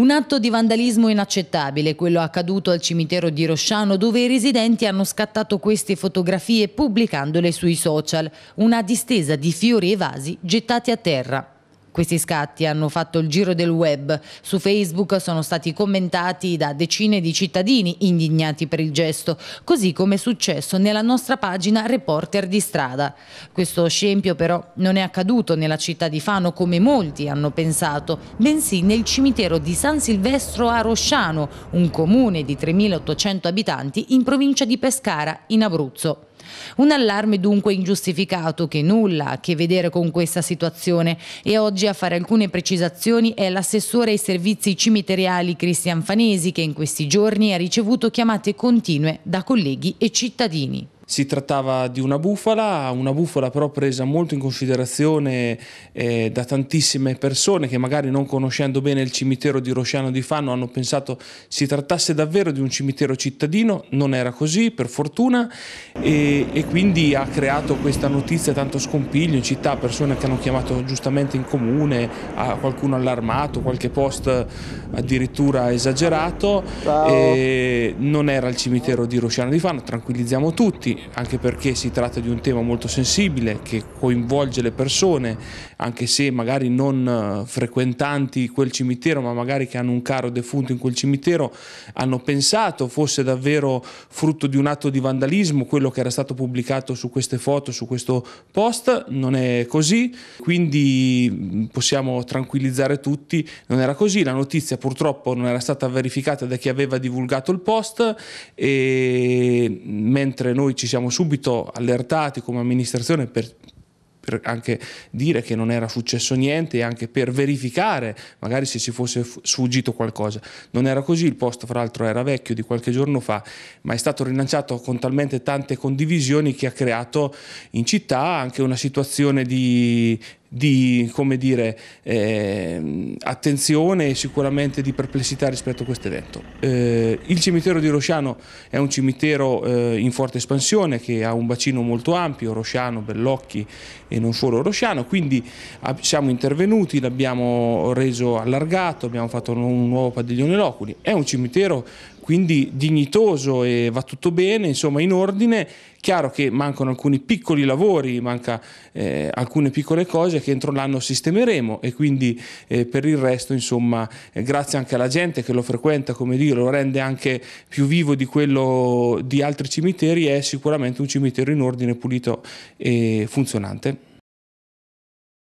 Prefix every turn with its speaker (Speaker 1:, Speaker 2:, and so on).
Speaker 1: Un atto di vandalismo inaccettabile, quello accaduto al cimitero di Rosciano, dove i residenti hanno scattato queste fotografie pubblicandole sui social. Una distesa di fiori e vasi gettati a terra. Questi scatti hanno fatto il giro del web. Su Facebook sono stati commentati da decine di cittadini indignati per il gesto, così come è successo nella nostra pagina Reporter di strada. Questo scempio però non è accaduto nella città di Fano come molti hanno pensato, bensì nel cimitero di San Silvestro a Rosciano, un comune di 3.800 abitanti in provincia di Pescara, in Abruzzo. Un allarme dunque ingiustificato che nulla ha a che vedere con questa situazione e oggi a fare alcune precisazioni è l'assessore ai servizi cimiteriali Cristian Fanesi che in questi giorni ha ricevuto chiamate continue da colleghi e cittadini.
Speaker 2: Si trattava di una bufala, una bufala però presa molto in considerazione eh, da tantissime persone che magari non conoscendo bene il cimitero di Rosciano di Fano hanno pensato si trattasse davvero di un cimitero cittadino, non era così per fortuna e, e quindi ha creato questa notizia tanto scompiglio in città, persone che hanno chiamato giustamente in comune, qualcuno allarmato, qualche post addirittura esagerato, non era il cimitero di Rosciano di Fano, tranquillizziamo tutti, anche perché si tratta di un tema molto sensibile che coinvolge le persone, anche se magari non eh, frequentanti quel cimitero, ma magari che hanno un caro defunto in quel cimitero, hanno pensato fosse davvero frutto di un atto di vandalismo quello che era stato pubblicato su queste foto, su questo post, non è così, quindi mm, possiamo tranquillizzare tutti, non era così, la notizia purtroppo non era stata verificata da chi aveva divulgato il post e mentre noi ci siamo subito allertati come amministrazione per, per anche dire che non era successo niente e anche per verificare magari se ci fosse sfuggito qualcosa. Non era così, il posto fra l'altro era vecchio di qualche giorno fa, ma è stato rilanciato con talmente tante condivisioni che ha creato in città anche una situazione di, di dire, eh, attenzione e sicuramente di perplessità rispetto a questo evento. Eh, il cimitero di Rosciano è un cimitero eh, in forte espansione che ha un bacino molto ampio, Rosciano, Bellocchi e non solo Rosciano, quindi siamo intervenuti, l'abbiamo reso allargato, abbiamo fatto un nuovo padiglione loculi. È un cimitero quindi dignitoso e va tutto bene, insomma in ordine. Chiaro che mancano alcuni piccoli lavori, manca eh, alcune piccole cose che entro l'anno sistemeremo e quindi eh, per il resto insomma eh, grazie anche alla gente che lo frequenta, come dire, lo rende anche più vivo di quello di altri cimiteri, è sicuramente un cimitero in ordine, pulito e funzionante.